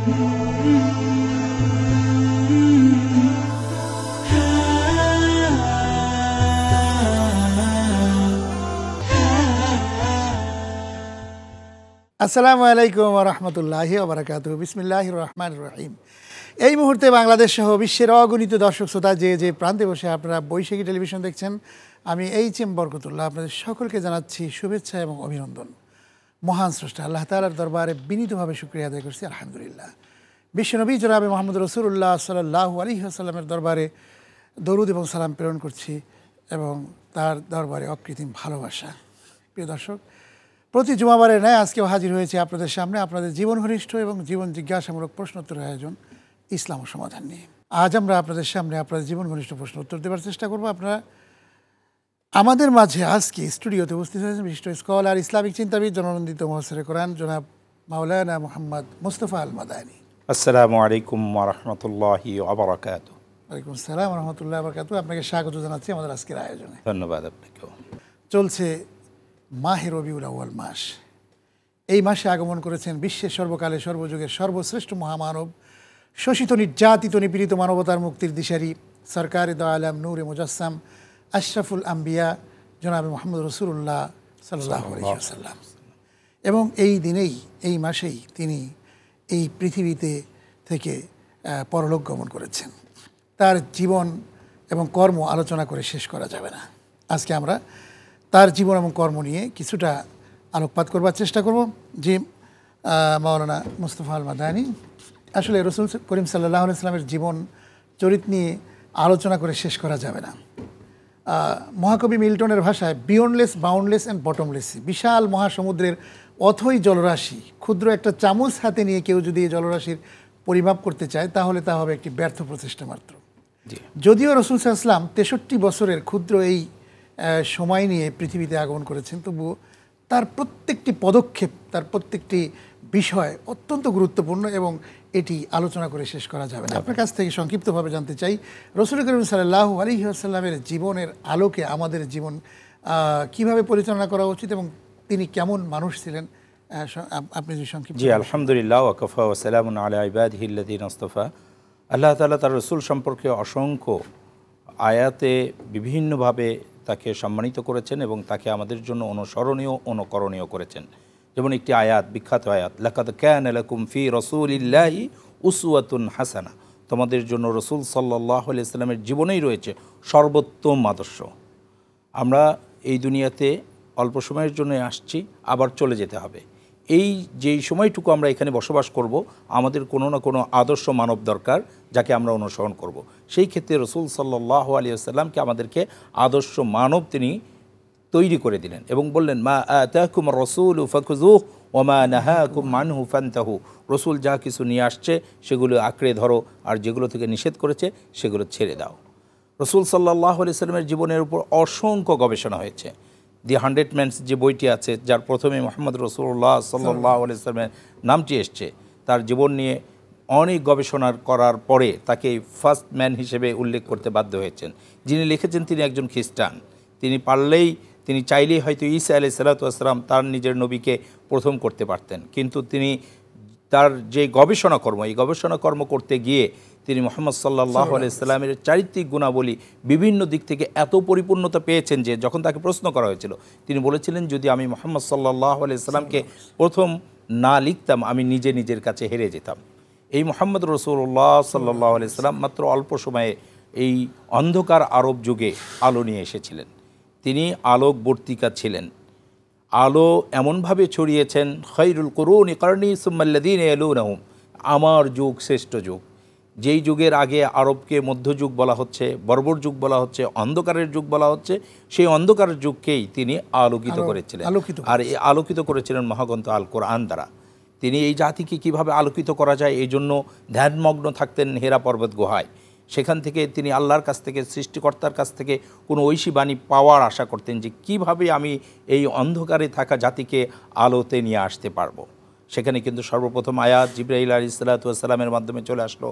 আসসালামু আলাইকুম রহমতুল্লাহ ওবরাকাত বিসমিল্লাহ রহমান রহিম এই মুহূর্তে বাংলাদেশ সহ বিশ্বের অগণিত দর্শক শ্রোতা যে যে প্রান্তে বসে আপনারা বৈশাখী টেলিভিশন দেখছেন আমি এইচ এম বরকতুল্লাহ আপনাদের সকলকে জানাচ্ছি শুভেচ্ছা এবং অভিনন্দন মহান স্রষ্টা আল্লাহ তালার দরবারে বিনীতভাবে শুক্রিয়া আদায় করছি আলহামদুলিল্লাহ বিশ্বনবী জনাবে মোহাম্মদ রসুল্লাহ সাল্লাহ আলী দরবারে দরুদ এবং সালাম প্রেরণ করছি এবং তার দরবারে অকৃত্রিম ভালোবাসা প্রিয় দর্শক প্রতি জুমাবারে ন্যায় আজকেও হাজির হয়েছে আপনাদের সামনে আপনাদের জীবন ঘনিষ্ঠ এবং জীবন জিজ্ঞাসামূলক প্রশ্নোত্তর আয়োজন ইসলাম সমাধান নিয়ে আজ আমরা আপনাদের সামনে আপনাদের জীবন ঘনিষ্ঠ প্রশ্ন উত্তর দেওয়ার চেষ্টা করব আপনারা আমাদের মাঝে আজকে স্টুডিওতে উপস্থিত হয়েছেন বিশিষ্ট স্কলার ইসলামিক চিন্তাবিদ জননন্দিত মহাসের কোরআন জনাব মাওলানা মোহাম্মদ মুস্তফা আল মাদানী আসসালামু আলাইকুম রহমতুল্লাহ আবরাকাত ওয়ালাইকুম আসসালাম রহমতুল্লাহ আবরকাত আপনাকে স্বাগত জানাচ্ছি আমাদের আজকের আয়োজনে ধন্যবাদ আপনাকে চলছে মাহে রবিউল আউ্য়াল মাস এই মাসে আগমন করেছেন বিশ্বের সর্বকালে সর্বযুগের সর্বশ্রেষ্ঠ মহামানব শোষিত নির্যাতিত নিপীড়িত মানবতার মুক্তির দিশারি সরকারে দয়ালাম নূরে মুজাসাম আশরাফুল আম্বিয়া জনাব মোহাম্মদ রসুল্লাহ সাল্লাহ সাল্লাম এবং এই দিনেই এই মাসেই তিনি এই পৃথিবীতে থেকে পরলোক গমন করেছেন তার জীবন এবং কর্ম আলোচনা করে শেষ করা যাবে না আজকে আমরা তার জীবন এবং কর্ম নিয়ে কিছুটা আলোকপাত করবার চেষ্টা করব যে মাওলানা মুস্তফা আল মাদানি আসলে রসুল করিম সাল্লাহ ইসলামের জীবন চরিত নিয়ে আলোচনা করে শেষ করা যাবে না মহাকবি মিল্টনের ভাষায় বিয়নলেস বাউন্ডলেস অ্যান্ড বটমলেস বিশাল মহাসমুদ্রের অথই জলরাশি ক্ষুদ্র একটা চামচ হাতে নিয়ে কেউ যদি এই জলরাশির পরিমাপ করতে চায় তাহলে তা হবে একটি ব্যর্থ প্রচেষ্টা মাত্র যদিও রসুল সাহসলাম তেষট্টি বছরের ক্ষুদ্র এই সময় নিয়ে পৃথিবীতে আগমন করেছেন তবুও তার প্রত্যেকটি পদক্ষেপ তার প্রত্যেকটি বিষয় অত্যন্ত গুরুত্বপূর্ণ এবং এটি আলোচনা করে শেষ করা যাবে না আপনার কাছ থেকে সংক্ষিপ্তভাবে জানতে চাই রসুল করিম সাল্লাহ আলহি আসাল্লামের জীবনের আলোকে আমাদের জীবন কিভাবে পরিচালনা করা উচিত এবং তিনি কেমন মানুষ ছিলেন আপনি যদি সংক্ষিপ্ত জি আলহামদুলিল্লাহ ওয়াকফা ওসালাম আলা হিল্লাদিন আস্তফা আল্লাহ তালা তার রসুল সম্পর্কে অসংখ্য আয়াতে বিভিন্নভাবে তাকে সম্মানিত করেছেন এবং তাকে আমাদের জন্য অনুসরণীয় অনুকরণীয় করেছেন যেমন একটি আয়াত বিখ্যাত আয়াত লেখাত ক্যান এলাকুম ফি রসুলিল্লাহি উসুয়াতুন হাসানা তোমাদের জন্য রসুল সাল্লাহ ইসলামের জীবনেই রয়েছে সর্বোত্তম আদর্শ আমরা এই দুনিয়াতে অল্প সময়ের জন্য আসছি আবার চলে যেতে হবে এই যেই সময়টুকু আমরা এখানে বসবাস করব আমাদের কোনো না কোনো আদর্শ মানব দরকার যাকে আমরা অনুসরণ করব। সেই ক্ষেত্রে রসুল সাল্লাহ সাল্লামকে আমাদেরকে আদর্শ মানব তিনি তৈরি করে দিলেন এবং বললেন মা আতাকুম রসুল ফকুজু ওমা নাহাকুম মানহু ফান্তাহু রসুল যা কিছু নিয়ে আসছে সেগুলো আঁকড়ে ধরো আর যেগুলো থেকে নিষেধ করেছে সেগুলো ছেড়ে দাও রসুল সাল্লাহ আলি সাল্লামের জীবনের উপর অসংখ্য গবেষণা হয়েছে দি হান্ড্রেড ম্যানস যে বইটি আছে যার প্রথমে মোহাম্মদ রসুল্লাহ সাল্লাহ আলি সাল্লামের নামটি এসছে তার জীবন নিয়ে অনেক গবেষণার করার পরে তাকে ফার্স্ট ম্যান হিসেবে উল্লেখ করতে বাধ্য হয়েছেন যিনি লিখেছেন তিনি একজন খ্রিস্টান তিনি পারলেই তিনি চাইলেই হয়তো ঈসা আলি সালাতাম তার নিজের নবীকে প্রথম করতে পারতেন কিন্তু তিনি তার যে গবেষণা কর্ম এই গবেষণা কর্ম করতে গিয়ে তিনি মোহাম্মদ সাল্লাহ আলাইসাল্লামের চারিত্রিক গুণাবলী বিভিন্ন দিক থেকে এত পরিপূর্ণতা পেয়েছেন যে যখন তাকে প্রশ্ন করা হয়েছিল তিনি বলেছিলেন যদি আমি মোহাম্মদ সাল্লাহ আলাইস্লামকে প্রথম না লিখতাম আমি নিজে নিজের কাছে হেরে যেতাম এই মোহাম্মদ রসুল্লাহ সাল্লাহ আলাইস্লাম মাত্র অল্প সময়ে এই অন্ধকার আরব যুগে আলো নিয়ে এসেছিলেন তিনি আলোকবর্তিকা ছিলেন আলো এমনভাবে ছড়িয়েছেন খৈরুল করুন ইকর্ণি সুম্মাল্লাদিন এলুনাহুম আমার যুগ শ্রেষ্ঠ যুগ যেই যুগের আগে আরবকে মধ্যযুগ বলা হচ্ছে বর্বর যুগ বলা হচ্ছে অন্ধকারের যুগ বলা হচ্ছে সেই অন্ধকারের যুগকেই তিনি আলোকিত করেছিলেন আর এই আলোকিত করেছিলেন মহাগন্ত আল কোরআন দ্বারা তিনি এই জাতিকে কিভাবে আলোকিত করা যায় এই জন্য ধ্যানমগ্ন থাকতেন হেরা পর্বত গুহায় সেখান থেকে তিনি আল্লাহর কাছ থেকে সৃষ্টিকর্তার কাছ থেকে কোনো ঐশী বাণী পাওয়ার আশা করতেন যে কিভাবে আমি এই অন্ধকারে থাকা জাতিকে আলোতে নিয়ে আসতে পারবো সেখানে কিন্তু সর্বপ্রথম আয়াত জিব্রাহিল আলী সালাতামের মাধ্যমে চলে আসলো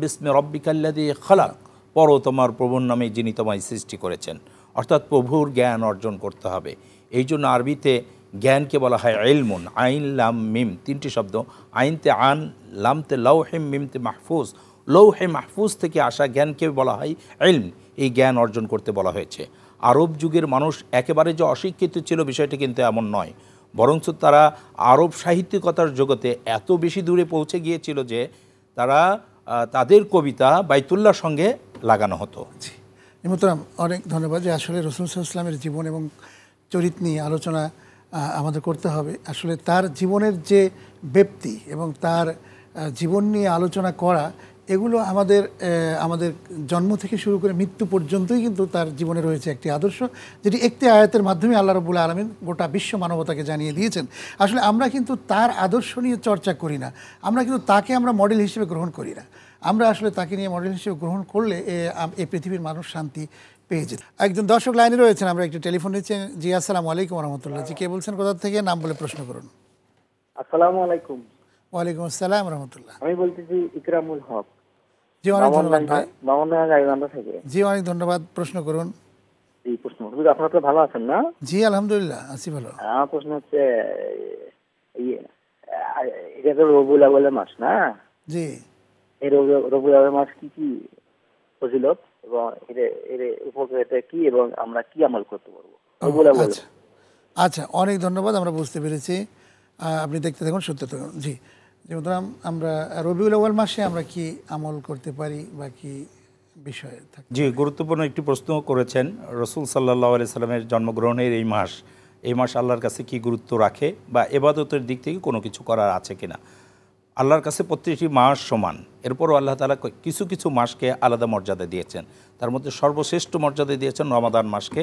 বিস্মে রব্বিকাল্লা দিয়ে খালাক পর তোমার প্রবণ নামে যিনি তোমায় সৃষ্টি করেছেন অর্থাৎ প্রভুর জ্ঞান অর্জন করতে হবে এই জন্য আরবিতে জ্ঞানকে বলা হয় আইলমুন আইন লাম মিম তিনটি শব্দ আইনতে আন লামতে হেম মিমতে মাহফুজ লৌহে মাহফুজ থেকে আসা জ্ঞানকে বলা হয় এলম এই জ্ঞান অর্জন করতে বলা হয়েছে আরব যুগের মানুষ একেবারে যে অশিক্ষিত ছিল বিষয়টি কিন্তু এমন নয় বরঞ্চ তারা আরব সাহিত্যিকতার জগতে এত বেশি দূরে পৌঁছে গিয়েছিল যে তারা তাদের কবিতা বাইতুল্লার সঙ্গে লাগানো হতো নিমতরাম অনেক ধন্যবাদ যে আসলে রসুল ইসলামের জীবন এবং চরিত নিয়ে আলোচনা আমাদের করতে হবে আসলে তার জীবনের যে ব্যক্তি এবং তার জীবন নিয়ে আলোচনা করা এগুলো আমাদের আমাদের জন্ম থেকে শুরু করে মৃত্যু পর্যন্তই কিন্তু তার জীবনে রয়েছে একটি আদর্শ যেটি একটি আয়াতের মাধ্যমে আল্লাহ রবুল আলমিন গোটা বিশ্ব মানবতাকে জানিয়ে দিয়েছেন আসলে আমরা কিন্তু তার আদর্শ নিয়ে চর্চা করি না আমরা কিন্তু তাকে আমরা মডেল হিসেবে গ্রহণ করি না আমরা আসলে তাকে নিয়ে মডেল হিসেবে গ্রহণ করলে এ পৃথিবীর মানুষ শান্তি পেয়ে যেত একজন দর্শক লাইনে রয়েছেন আমরা একটি টেলিফোন নিচ্ছি জি আসসালামু আলাইকুম রহমতুল্লাহ জি কে বলছেন কোথা থেকে নাম বলে প্রশ্ন করুন আসসালামু আলাইকুম ওয়ালাইকুম আসসালাম রহমতুল্লাহ আমি বলতেছি ইকরামুল হক জি অনেক ধন্যবাদ ভাই জি অনেক ধন্যবাদ প্রশ্ন করুন ভালো আছেন না জি আলহামদুলিল্লাহ আছি ভালো আমার হ্যাঁ, প্রশ্ন হচ্ছে এটা তো রবুল মাস না জি এই রবুল মাস কি কি এবং এর উপকারিতা কি এবং আমরা কি আমল করতে পারবো রবুল আবুল আচ্ছা।, আচ্ছা অনেক ধন্যবাদ আমরা বুঝতে পেরেছি আপনি দেখতে থাকুন সত্য থাকুন জি যেমন আমরা রবিউল আউয়াল মাসে আমরা কি আমল করতে পারি বা কি বিষয়ে জি গুরুত্বপূর্ণ একটি প্রশ্ন করেছেন রসুল সাল্লাহ সাল্লামের জন্মগ্রহণের এই মাস এই মাস আল্লাহর কাছে কি গুরুত্ব রাখে বা এবাদতের দিক থেকে কোনো কিছু করার আছে কিনা আল্লাহর কাছে প্রত্যেকটি মাস সমান এরপরও আল্লাহ তালা কিছু কিছু মাসকে আলাদা মর্যাদা দিয়েছেন তার মধ্যে সর্বশ্রেষ্ঠ মর্যাদা দিয়েছেন রমাদান মাসকে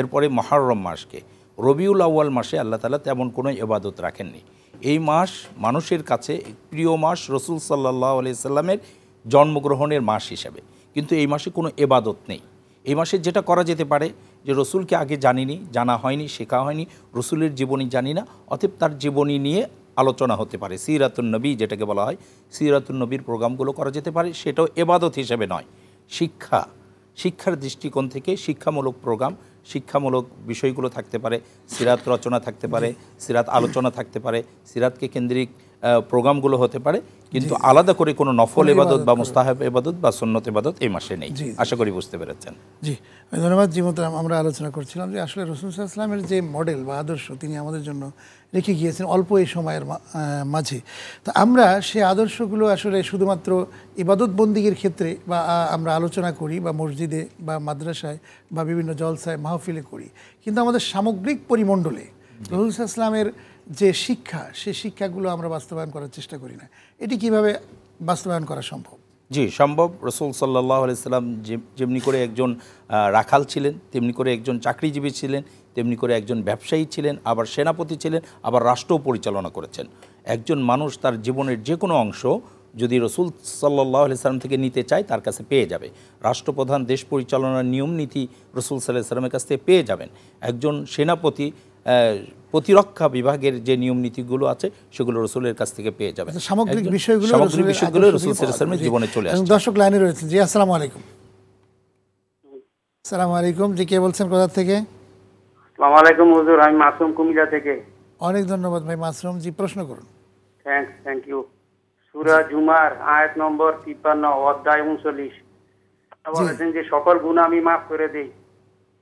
এরপরে মহারম মাসকে রবিউল আউ্য়াল মাসে আল্লাহ তালা তেমন কোনো এবাদত রাখেননি এই মাস মানুষের কাছে প্রিয় মাস রসুল সাল্লাহ সাল্লামের জন্মগ্রহণের মাস হিসাবে কিন্তু এই মাসে কোনো এবাদত নেই এই মাসে যেটা করা যেতে পারে যে রসুলকে আগে জানিনি জানা হয়নি শেখা হয়নি রসুলের জীবনী জানি না অতএব তার জীবনী নিয়ে আলোচনা হতে পারে নবী যেটাকে বলা হয় নবীর প্রোগ্রামগুলো করা যেতে পারে সেটাও এবাদত হিসেবে নয় শিক্ষা শিক্ষার দৃষ্টিকোণ থেকে শিক্ষামূলক প্রোগ্রাম শিক্ষামূলক বিষয়গুলো থাকতে পারে সিরাত রচনা থাকতে পারে সিরাত আলোচনা থাকতে পারে সিরাতকে কেন্দ্রিক প্রোগ্রামগুলো হতে পারে কিন্তু আলাদা করে কোনো নফল এবাদত বা মুস্তাহাব এবাদত বা সন্ন্যত এবাদত এই মাসে নেই আশা করি বুঝতে পেরেছেন জি ধন্যবাদ মতাম আমরা আলোচনা করছিলাম যে আসলে ইসলামের যে মডেল বা আদর্শ তিনি আমাদের জন্য রেখে গিয়েছেন অল্প এই সময়ের মাঝে তো আমরা সে আদর্শগুলো আসলে শুধুমাত্র ইবাদত বন্দিগির ক্ষেত্রে বা আমরা আলোচনা করি বা মসজিদে বা মাদ্রাসায় বা বিভিন্ন জলসায় মাহফিলে করি কিন্তু আমাদের সামগ্রিক পরিমণ্ডলে রসুল ইসলামের যে শিক্ষা সে শিক্ষাগুলো আমরা বাস্তবায়ন করার চেষ্টা করি না এটি কিভাবে বাস্তবায়ন করা সম্ভব জি সম্ভব রসুল সাল্লাহ আলাইসাল্লাম যেমনি করে একজন রাখাল ছিলেন তেমনি করে একজন চাকরিজীবী ছিলেন তেমনি করে একজন ব্যবসায়ী ছিলেন আবার সেনাপতি ছিলেন আবার রাষ্ট্র পরিচালনা করেছেন একজন মানুষ তার জীবনের যে কোনো অংশ যদি রসুল সাল্লাহ সাল্লাম থেকে নিতে চায় তার কাছে পেয়ে যাবে রাষ্ট্রপ্রধান দেশ পরিচালনার নিয়ম নীতি রসুল সাল্লাহ সাল্লামের কাছ থেকে পেয়ে যাবেন একজন সেনাপতি প্রতিরক্ষা বিভাগের যে নিয়ম নীতিগুলো আছে সেগুলো রসুলের কাছ থেকে পেয়ে যাবে আচ্ছা, সামগ্রিক বিষয়গুলো সামগ্রিক বিষয়গুলো রসুল জীবনে চলে আসে দর্শক লাইনে রয়েছে জি আসসালামু আলাইকুম আসসালামু আলাইকুম জি কে বলছেন কোথা থেকে আসসালামু আলাইকুম হুজুর আমি মাসুম কুমিল্লা থেকে অনেক ধন্যবাদ ভাই মাসুম জি প্রশ্ন করুন থ্যাংক থ্যাংক ইউ সূরা জুমার আয়াত নম্বর 53 অধ্যায় 39 বলেছেন যে সকল গুনাহ আমি maaf করে দেই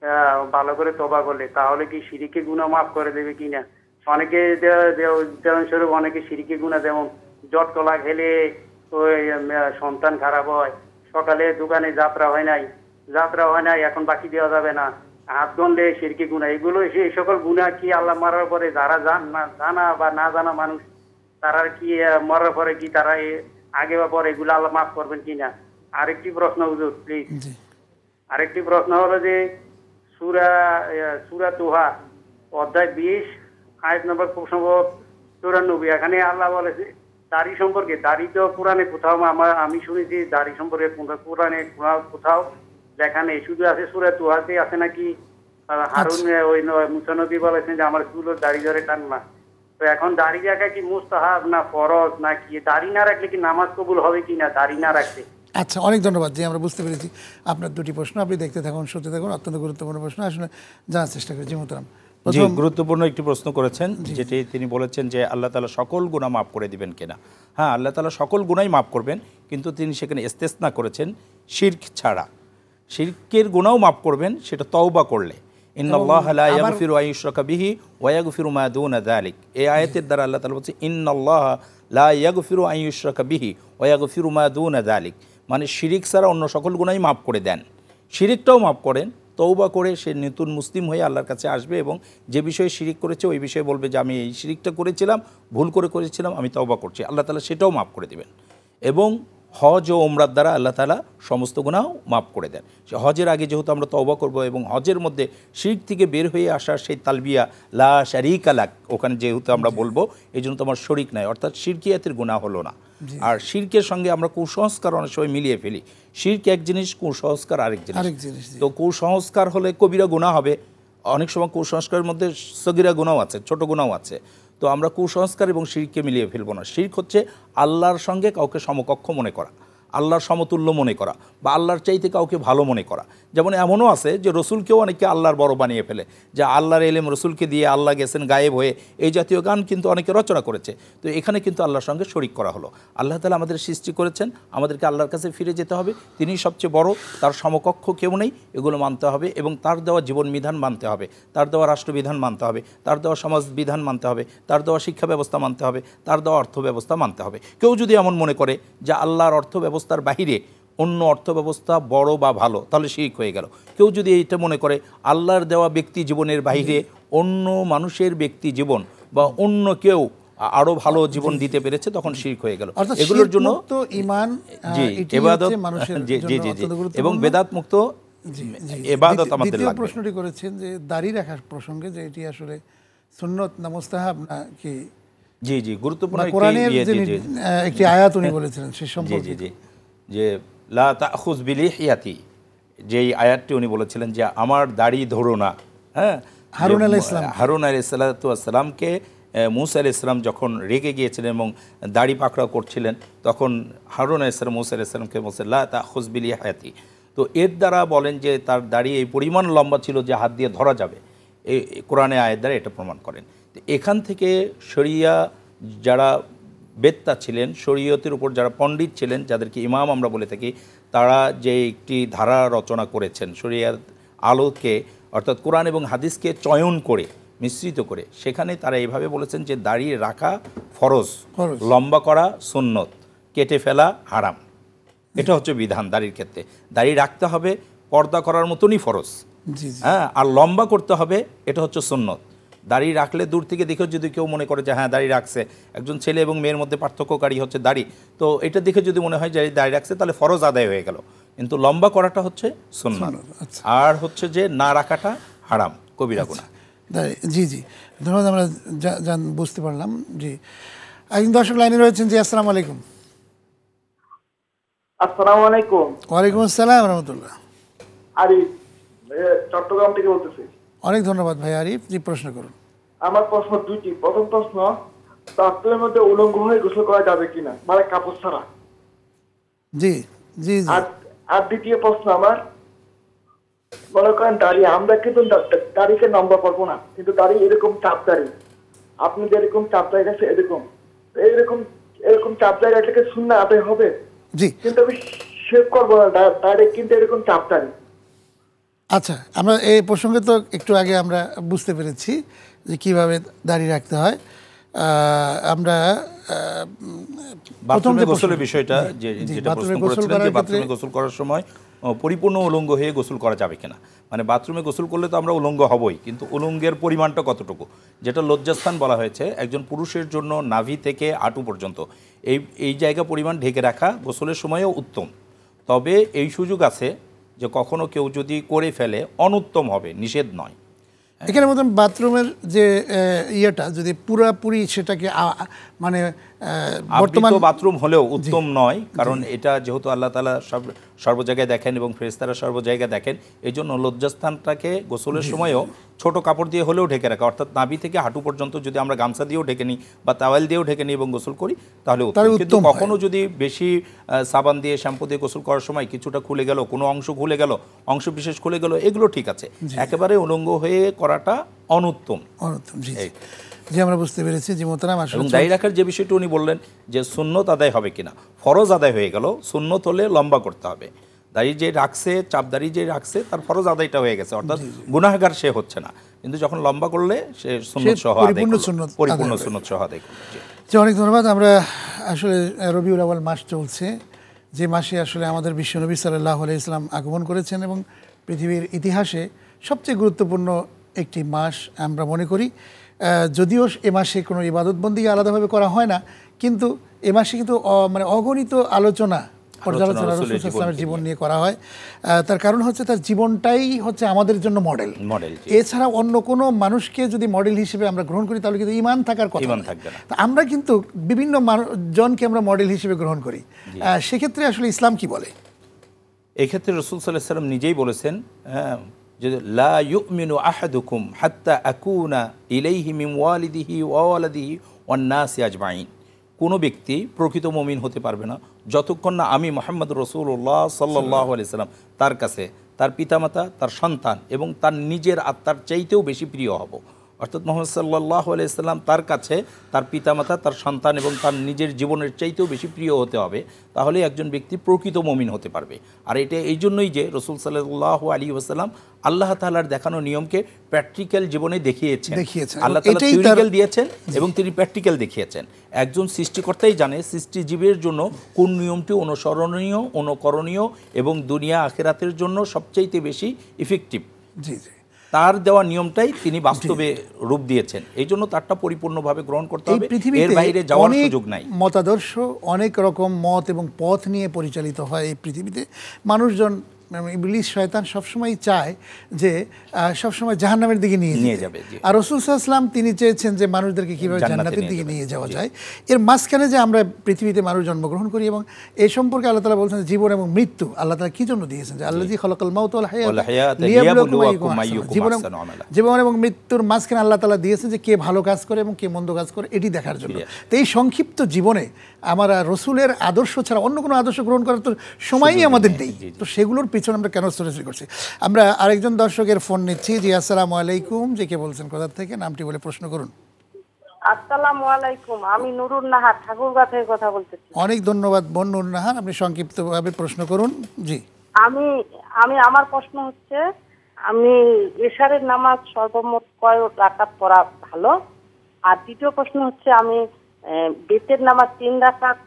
হ্যাঁ, ভালো করে তবা করলে তাহলে কি সিঁড়িকে গুণা মাফ করে দেবে কিনা অনেকে উদাহরণস্বরূপ অনেকে সিঁড়িকে গুণা যেমন জট কলা খেলে ওই সন্তান খারাপ হয় সকালে দোকানে যাত্রা হয় নাই যাত্রা হয় নাই এখন বাকি দেওয়া যাবে না হাত গনলে সিরকি গুণা এগুলো এই সকল গুণা কি আল্লাহ মারার পরে যারা জান না জানা বা না জানা মানুষ তারা কি মরার পরে কি তারা আগে বা পরে এগুলো আল্লাহ মাফ করবেন কিনা আরেকটি প্রশ্ন হুজুর প্লিজ আরেকটি প্রশ্ন হলো যে সুরা সুরা তোহা অধ্যায় বিশ আয়াত নম্বর প্রসঙ্গ সম্ভব চৌরানব্বই এখানে আল্লাহ বলেছে দাড়ি সম্পর্কে দাড়ি তো কোরআনে কোথাও আমার আমি শুনেছি দাড়ি সম্পর্কে কোরআনে কোথাও লেখা নেই শুধু আছে সুরা তোহাতে আছে নাকি হারুন আচ্ছা। ওই মুসানবী বলেছেন যে আমার চুলো দাড়ি ধরে না তো এখন দাড়ি রাখা কি মুস্তাহাব না ফরজ না কি দাড়ি না রাখলে কি নামাজ কবুল হবে কি না দাড়ি না রাখলে আচ্ছা অনেক ধন্যবাদ যে আমরা বুঝতে পেরেছি আপনার দুটি প্রশ্ন আপনি দেখতে থাকুন শুনতে থাকুন অত্যন্ত গুরুত্বপূর্ণ প্রশ্ন আসলে জানার চেষ্টা করি জিমতরাম জি গুরুত্বপূর্ণ একটি প্রশ্ন করেছেন যেটি তিনি বলেছেন যে আল্লাহ তালা সকল গুণা মাফ করে দিবেন কিনা হ্যাঁ আল্লাহ তালা সকল গুণাই মাফ করবেন কিন্তু তিনি সেখানে ইস্তেস্না করেছেন শির্ক ছাড়া শির্কের গুণাও মাফ করবেন সেটা তওবা করলে আল্লাহ বলছে মানে শিরিক ছাড়া অন্য সকল গুণাই মাফ করে দেন শিরিকটাও মাফ করেন তৌবা করে সে নতুন মুসলিম হয়ে আল্লাহর কাছে আসবে এবং যে বিষয়ে শিরিক করেছে ওই বিষয়ে বলবে যে আমি এই শিরিকটা করেছিলাম ভুল করে করেছিলাম আমি তওবা করছি আল্লাহ তালা সেটাও মাফ করে দেবেন এবং হজ ও ওমরার দ্বারা আল্লাহ তালা সমস্ত গুণাও মাফ করে দেন সে হজের আগে যেহেতু আমরা তবা করব এবং হজের মধ্যে শিখ থেকে বের হয়ে আসা সেই তালবিয়া লা শারিক আলাক ওখানে যেহেতু আমরা বলবো এই জন্য তোমার শরিক নাই অর্থাৎ শিরকিয়াতের গুণা হলো না আর শিরকের সঙ্গে আমরা কুসংস্কার অনেক সময় মিলিয়ে ফেলি শির্ক এক জিনিস কুসংস্কার আরেক জিনিস তো কুসংস্কার হলে কবিরা গুণা হবে অনেক সময় কুসংস্কারের মধ্যে সগিরা গুণাও আছে ছোট গুণাও আছে তো আমরা কুসংস্কার এবং শিরকে মিলিয়ে ফেলবো না শির্ক হচ্ছে আল্লাহর সঙ্গে কাউকে সমকক্ষ মনে করা আল্লাহর সমতুল্য মনে করা বা আল্লাহর চাইতে কাউকে ভালো মনে করা যেমন এমনও আছে যে রসুলকেও অনেকে আল্লাহর বড় বানিয়ে ফেলে যে আল্লাহর এলেম রসুলকে দিয়ে আল্লাহ গেছেন গায়েব হয়ে এই জাতীয় গান কিন্তু অনেকে রচনা করেছে তো এখানে কিন্তু আল্লাহর সঙ্গে শরিক করা হলো আল্লাহ তালা আমাদের সৃষ্টি করেছেন আমাদেরকে আল্লাহর কাছে ফিরে যেতে হবে তিনি সবচেয়ে বড় তার সমকক্ষ কেউ নেই এগুলো মানতে হবে এবং তার দেওয়া জীবন বিধান মানতে হবে তার দেওয়া রাষ্ট্রবিধান মানতে হবে তার দেওয়া সমাজ বিধান মানতে হবে তার দেওয়া শিক্ষা ব্যবস্থা মানতে হবে তার দেওয়া অর্থ ব্যবস্থা মানতে হবে কেউ যদি এমন মনে করে যে আল্লাহর অর্থ ব্যবস্থা ব্যবস্থার বাহিরে অন্য অর্থ ব্যবস্থা বড় বা ভালো তাহলে শিরিক হয়ে গেল কেউ যদি এইটা মনে করে আল্লাহর দেওয়া ব্যক্তি জীবনের বাহিরে অন্য মানুষের ব্যক্তি জীবন বা অন্য কেউ আরো ভালো জীবন দিতে পেরেছে তখন শিরক হয়ে গেল এগুলোর জন্য তো ইমান জি ইবাদত জি জি জি এবং বেদাত মুক্ত ইবাদত আমাদের লাগবে প্রশ্নটি করেছেন যে দাড়ি রাখার প্রসঙ্গে যে এটি আসলে সুন্নত না না কি জি জি গুরুত্বপূর্ণ একটি ইয়ে, আয়াত উনি বলেছিলেন সে সম্পর্কে জি জি জি যে লা তাখুজ বিলিহিয়াতি যেই আয়াতটি উনি বলেছিলেন যে আমার দাড়ি ধরো না হ্যাঁ হারুন আল ইসলাম হারুন আল ইসলাতামকে মুসা আল ইসলাম যখন রেগে গিয়েছিলেন এবং দাড়ি পাকড়া করছিলেন তখন হারুন আল ইসলাম মুসা আল ইসলামকে বলছে লা তাখুজ বিলিহায়াতি তো এর দ্বারা বলেন যে তার দাড়ি এই পরিমাণ লম্বা ছিল যে হাত দিয়ে ধরা যাবে এই কোরআনে আয়ের দ্বারা এটা প্রমাণ করেন তো এখান থেকে শরিয়া যারা বেত্তা ছিলেন শরীয়তের উপর যারা পণ্ডিত ছিলেন যাদেরকে ইমাম আমরা বলে থাকি তারা যে একটি ধারা রচনা করেছেন শরিয়ার আলোকে অর্থাৎ কোরআন এবং হাদিসকে চয়ন করে মিশ্রিত করে সেখানে তারা এভাবে বলেছেন যে দাড়ি রাখা ফরজ লম্বা করা সুন্নত কেটে ফেলা হারাম এটা হচ্ছে বিধান দাড়ির ক্ষেত্রে দাড়ি রাখতে হবে পর্দা করার মতনই ফরজ হ্যাঁ আর লম্বা করতে হবে এটা হচ্ছে সুন্নত দাড়ি রাখলে দূর থেকে দেখেও যদি কেউ মনে করে যে হ্যাঁ দাড়ি রাখছে একজন ছেলে এবং মেয়ের মধ্যে পার্থক্যকারী হচ্ছে দাড়ি তো এটা দেখে যদি মনে হয় যে দাড়ি রাখছে তাহলে ফরজ আদায় হয়ে গেল কিন্তু লম্বা করাটা হচ্ছে সুন্নাত আচ্ছা। আর হচ্ছে যে না রাখাটা হারাম কবিরা আচ্ছা। গুণা জি জি ধন্যবাদ আমরা জান বুঝতে পারলাম জি একজন দর্শক লাইনে রয়েছেন জি আসসালামু আলাইকুম আসসালাম আলাইকুম ওয়ালাইকুম আসসালাম রহমতুল্লাহ আরিফ চট্টগ্রাম থেকে বলতেছি অনেক ধন্যবাদ ভাই আরিফ জি প্রশ্ন করুন আমার প্রশ্ন দুইটি প্রথম প্রশ্ন বাথরুমের মধ্যে উলঙ্গ হয়ে গোসল করা যাবে কিনা মানে কাপড় ছাড়া জি জি আর দ্বিতীয় প্রশ্ন আমার মনে করেন দাড়ি আমরা কিন্তু দাড়িকে নম্বর পাবো না কিন্তু দাড়ি এরকম চাপ দাঁড়িয়ে আপনি যেরকম চাপ দাঁড়িয়ে আছে এরকম এইরকম এরকম চাপ দাঁড়িয়ে এটাকে শূন্য আপে হবে জি কিন্তু আমি শেভ করবো না দাঁড়িয়ে কিন্তু এরকম চাপ দাঁড়িয়ে আচ্ছা আমরা এই প্রসঙ্গে তো একটু আগে আমরা বুঝতে পেরেছি যে কীভাবে দাঁড়িয়ে রাখতে হয় আমরা প্রথম যে গোসলের বিষয়টা যে যেটা প্রশ্ন করেছিলেন যে বাথরুমে গোসল করার সময় পরিপূর্ণ উলঙ্গ হয়ে গোসল করা যাবে কিনা মানে বাথরুমে গোসল করলে তো আমরা উলঙ্গ হবই কিন্তু উলঙ্গের পরিমাণটা কতটুকু যেটা লজ্জাস্থান বলা হয়েছে একজন পুরুষের জন্য নাভি থেকে আটু পর্যন্ত এই এই জায়গা পরিমাণ ঢেকে রাখা গোসলের সময়ও উত্তম তবে এই সুযোগ আছে যে কখনো কেউ যদি করে ফেলে অনুত্তম হবে নিষেধ নয় এখানে মতন বাথরুমের যে ইয়েটা যদি পুরাপুরি সেটাকে মানে বর্তমান বাথরুম হলেও উত্তম নয় কারণ এটা যেহেতু আল্লাহ তালা সব সর্ব জায়গায় দেখেন এবং ফেরেস্তারা সর্ব জায়গায় দেখেন এই জন্য লজ্জাস্থানটাকে গোসলের সময়ও ছোট কাপড় দিয়ে হলেও ঢেকে রাখা অর্থাৎ নাবি থেকে হাঁটু পর্যন্ত যদি আমরা গামছা দিয়েও ঢেকে নিই বা তাওয়াল দিয়েও ঢেকে নিই এবং গোসল করি তাহলে কিন্তু কখনো যদি বেশি সাবান দিয়ে শ্যাম্পু দিয়ে গোসল করার সময় কিছুটা খুলে গেল কোনো অংশ খুলে গেল অংশ বিশেষ খুলে গেল এগুলো ঠিক আছে একেবারে অনঙ্গ হয়ে করাটা অনুত্তম অনুত্তম যে আমরা বুঝতে পেরেছি যে মোতারাম আসলে দায়ী রাখার যে বিষয়টি উনি বললেন যে সুন্নত আদায় হবে কিনা ফরজ আদায় হয়ে গেল সুন্নত হলে লম্বা করতে হবে দাড়ি যে রাখছে চাপ দাড়ি যে রাখছে তার ফরজ আদায়টা হয়ে গেছে অর্থাৎ গুনাহগার সে হচ্ছে না কিন্তু যখন লম্বা করলে সে সুন্নত সহ পরিপূর্ণ সুন্নত সহ আদায় অনেক ধন্যবাদ আমরা আসলে রবিউল আওয়াল মাস চলছে যে মাসে আসলে আমাদের বিশ্ব নবী সাল্লাহ আলিয়া ইসলাম আগমন করেছেন এবং পৃথিবীর ইতিহাসে সবচেয়ে গুরুত্বপূর্ণ একটি মাস আমরা মনে করি যদিও এ মাসে কোনো ইবাদতবন্দি আলাদাভাবে করা হয় না কিন্তু এ মাসে কিন্তু মানে অগণিত আলোচনা পর্যালোচনা রসুল ইসলামের জীবন নিয়ে করা হয় তার কারণ হচ্ছে তার জীবনটাই হচ্ছে আমাদের জন্য মডেল মডেল এছাড়া অন্য কোনো মানুষকে যদি মডেল হিসেবে আমরা গ্রহণ করি তাহলে কিন্তু ইমান থাকার কথা আমরা কিন্তু বিভিন্ন জনকে আমরা মডেল হিসেবে গ্রহণ করি সেক্ষেত্রে আসলে ইসলাম কি বলে এক্ষেত্রে রসুল সাল্লাহ সাল্লাম নিজেই বলেছেন হ্যাঁ যে লা ইউমিনু আহাদুকুম হাত্তা আকুনা ইলাইহি মিম ওয়ালিদিহি ওয়ালাদিহি অন্নাসি আজমাইন কোনো ব্যক্তি প্রকৃত মমিন হতে পারবে না যতক্ষণ না আমি মোহাম্মদ রসুল্লাহ সাল্লাহ আলিয়াল্লাম তার কাছে তার পিতামাতা তার সন্তান এবং তার নিজের আত্মার চাইতেও বেশি প্রিয় হব অর্থাৎ মোহাম্মদ সাল্লাহ আলাইসাল্লাম তার কাছে তার পিতামাতা তার সন্তান এবং তার নিজের জীবনের চাইতেও বেশি প্রিয় হতে হবে তাহলে একজন ব্যক্তি প্রকৃত মমিন হতে পারবে আর এটা এই জন্যই যে রসুল সাল্লাহ আলী ওসাল্লাম আল্লাহ তালার দেখানো নিয়মকে প্র্যাকটিক্যাল জীবনে দেখিয়েছেন দেখিয়েছেন আল্লাহ তালা থিওরিক্যাল দিয়েছেন এবং তিনি প্র্যাকটিক্যাল দেখিয়েছেন একজন সৃষ্টিকর্তাই জানে সৃষ্টিজীবের জন্য কোন নিয়মটি অনুসরণীয় অনুকরণীয় এবং দুনিয়া আখেরাতের জন্য সবচাইতে বেশি ইফেক্টিভ জি জি তার দেওয়া নিয়মটাই তিনি বাস্তবে রূপ দিয়েছেন এই জন্য তারটা পরিপূর্ণভাবে গ্রহণ করতে হবে এর বাইরে যাওয়ার সুযোগ নাই মতাদর্শ অনেক রকম মত এবং পথ নিয়ে পরিচালিত হয় এই পৃথিবীতে মানুষজন মানে ইবলিস শয়তান চায় যে সবসময় জাহান্নামের দিকে নিয়ে নিয়ে যাবে আর রসুল সাল্লাম তিনি চেয়েছেন যে মানুষদেরকে কীভাবে জান্নাতের দিকে নিয়ে যাওয়া যায় এর মাঝখানে যে আমরা পৃথিবীতে মানুষ জন্মগ্রহণ করি এবং সম্পর্কে আল্লাহ তালা বলছেন জীবন এবং মৃত্যু আল্লাহ তালা জন্য দিয়েছেন যে আল্লাহ খলকাল মাউত জীবন জীবন এবং মৃত্যুর মাঝখানে আল্লাহ তালা দিয়েছেন যে কে ভালো কাজ করে এবং কে মন্দ কাজ করে এটি দেখার জন্য তো এই সংক্ষিপ্ত জীবনে আমরা রসুলের আদর্শ ছাড়া অন্য কোনো আদর্শ গ্রহণ করার তো সময়ই আমাদের নেই তো সেগুলোর পিছনে আমরা কেন ছোটাছুটি করছি আমরা আরেকজন দর্শকের ফোন নিচ্ছি জি আসসালামু আলাইকুম যে কে বলছেন কোথা থেকে নামটি বলে প্রশ্ন করুন আমি নাহার কথা অনেক ধন্যবাদ নাহার আপনি সংক্ষিপ্তভাবে প্রশ্ন করুন জি আমি আমি আমার প্রশ্ন হচ্ছে আমি নামাজ কয় পড়া ভালো আর প্রশ্ন হচ্ছে আমি বেতের নামাজ তিন রাকাত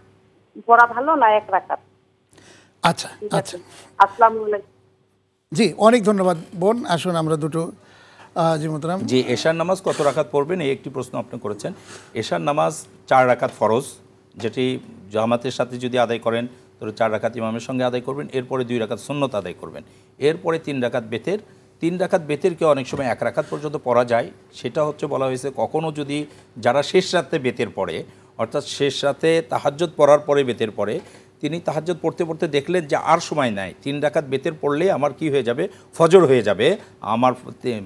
পড়া ভালো না এক রাকাত আচ্ছা আচ্ছা আসসালামু জি অনেক ধন্যবাদ বোন আসুন আমরা দুটো যে জি এশার নামাজ কত রাখাত পড়বেন এই একটি প্রশ্ন আপনি করেছেন এশার নামাজ চার রাখাত ফরজ যেটি জামাতের সাথে যদি আদায় করেন তাহলে চার রাখাত ইমামের সঙ্গে আদায় করবেন এরপরে দুই রাখাত সন্ন্যত আদায় করবেন এরপরে তিন রাখাত বেতের তিন রাখাত বেতেরকে অনেক সময় এক রাখাত পর্যন্ত পড়া যায় সেটা হচ্ছে বলা হয়েছে কখনও যদি যারা শেষ রাতে বেতের পড়ে অর্থাৎ শেষ রাতে তাহাজ্যত পড়ার পরে বেতের পরে তিনি তাহাজ্জত পড়তে পড়তে দেখলেন যে আর সময় নাই তিন ডাকাত বেতের পড়লে আমার কি হয়ে যাবে ফজর হয়ে যাবে আমার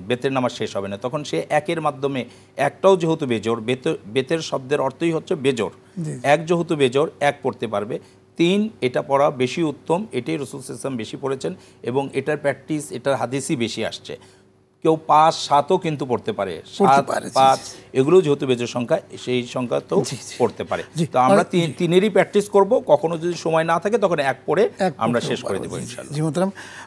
বেতের নামাজ শেষ হবে না তখন সে একের মাধ্যমে একটাও যেহেতু বেজোর বেত বেতের শব্দের অর্থই হচ্ছে বেজোর এক যেহেতু বেজোর এক পড়তে পারবে তিন এটা পড়া বেশি উত্তম এটাই রসুল ইসলাম বেশি পড়েছেন এবং এটার প্র্যাকটিস এটার হাদিসই বেশি আসছে কেউ পাঁচ সাতও কিন্তু পড়তে পারে সাত পাঁচ এগুলো যেহেতু বেজের সংখ্যা সেই সংখ্যা তো পড়তে পারে তো আমরা তিনেরই প্র্যাকটিস করব কখনো যদি সময় না থাকে তখন এক পড়ে আমরা শেষ করে দেবো ইনশাল্লাহ জি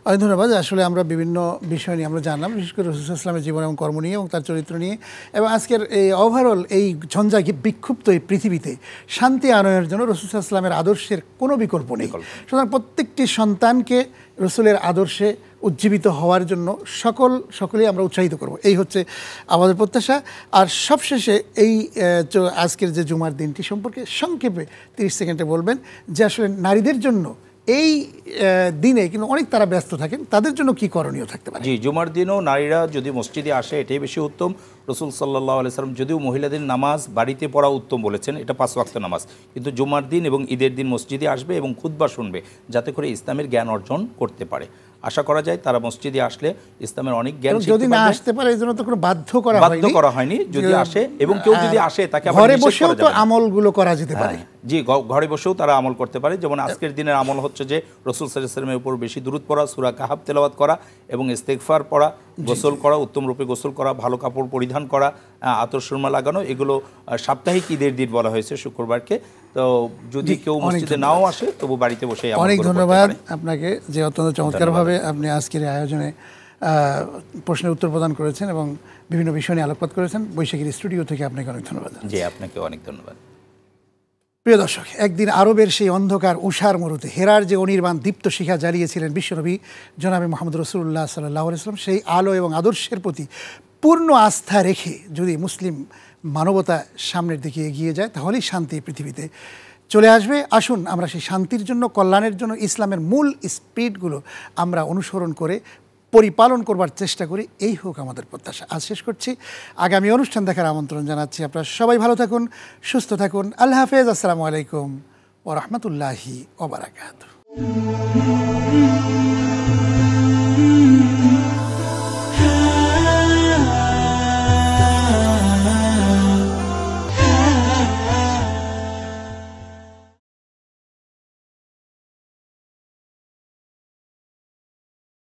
অনেক ধন্যবাদ আসলে আমরা বিভিন্ন বিষয় নিয়ে আমরা জানলাম বিশেষ করে রসুল ইসলামের জীবন এবং কর্ম নিয়ে এবং তার চরিত্র নিয়ে এবং আজকের এই ওভারঅল এই ঝঞ্ঝা বিক্ষুব্ধ এই পৃথিবীতে শান্তি আনয়নের জন্য রসুল ইসলামের আদর্শের কোনো বিকল্প নেই সুতরাং প্রত্যেকটি সন্তানকে রসুলের আদর্শে উজ্জীবিত হওয়ার জন্য সকল সকলেই আমরা উৎসাহিত করব এই হচ্ছে আমাদের প্রত্যাশা আর সবশেষে এই আজকের যে জুমার দিনটি সম্পর্কে সংক্ষেপে তিরিশ সেকেন্ডে বলবেন যে আসলে নারীদের জন্য এই দিনে কিন্তু অনেক তারা ব্যস্ত থাকেন তাদের জন্য কি করণীয় থাকতে পারে জি জুমার দিনও নারীরা যদি মসজিদে আসে এটাই বেশি উত্তম রসুল সাল্লা আলাইসালাম যদিও মহিলাদের নামাজ বাড়িতে পড়া উত্তম বলেছেন এটা পাঁচ ওয়াক্ত নামাজ কিন্তু জুমার দিন এবং ঈদের দিন মসজিদে আসবে এবং খুদ্া শুনবে যাতে করে ইসলামের জ্ঞান অর্জন করতে পারে আশা করা যায় তারা মসজিদে আসলে ইসলামের অনেক জ্ঞান যদি না আসতে পারে এই জন্য তো কোনো বাধ্য করা বাধ্য করা হয়নি যদি আসে এবং কেউ যদি আসে তাকে ঘরে বসেও তো আমলগুলো করা যেতে হ্যাঁ। পারে জি ঘরে বসেও তারা আমল করতে পারে যেমন আজকের দিনের আমল হচ্ছে যে রসুল সাল্লামের উপর বেশি দূরত পড়া সুরা কাহাব তেলাবাত করা এবং ইস্তেকফার পড়া গোসল করা উত্তম রূপে গোসল করা ভালো কাপড় পরিধান করা সুরমা লাগানো এগুলো সাপ্তাহিক ঈদের দিন বলা হয়েছে শুক্রবারকে তো যদি কেউ মসজিদে নাও আসে তবু বাড়িতে বসে অনেক ধন্যবাদ আপনাকে যে অত্যন্ত চমৎকারভাবে আপনি আজকের আয়োজনে প্রশ্নের উত্তর প্রদান করেছেন এবং বিভিন্ন বিষয় নিয়ে আলোকপাত করেছেন বৈশাখীর স্টুডিও থেকে আপনাকে অনেক ধন্যবাদ জি আপনাকে অনেক ধন্যবাদ প্রিয় দর্শক একদিন আরবের সেই অন্ধকার উষার মরুতে হেরার যে অনির্বাণ দীপ্ত শিখা জ্বালিয়েছিলেন বিশ্বনবী জনাবি মোহাম্মদ রসুল্লাহ সাল্লাহ ইসলাম সেই আলো এবং আদর্শের প্রতি পূর্ণ আস্থা রেখে যদি মুসলিম মানবতা সামনের দিকে এগিয়ে যায় তাহলেই শান্তি পৃথিবীতে চলে আসবে আসুন আমরা সেই শান্তির জন্য কল্যাণের জন্য ইসলামের মূল স্পিডগুলো আমরা অনুসরণ করে পরিপালন করবার চেষ্টা করি এই হোক আমাদের প্রত্যাশা আজ শেষ করছি আগামী অনুষ্ঠান দেখার আমন্ত্রণ জানাচ্ছি আপনারা সবাই ভালো থাকুন সুস্থ থাকুন আল্লাহ হাফেজ আসসালামু আলাইকুম ও রহমতুল্লাহি ওবরাকাত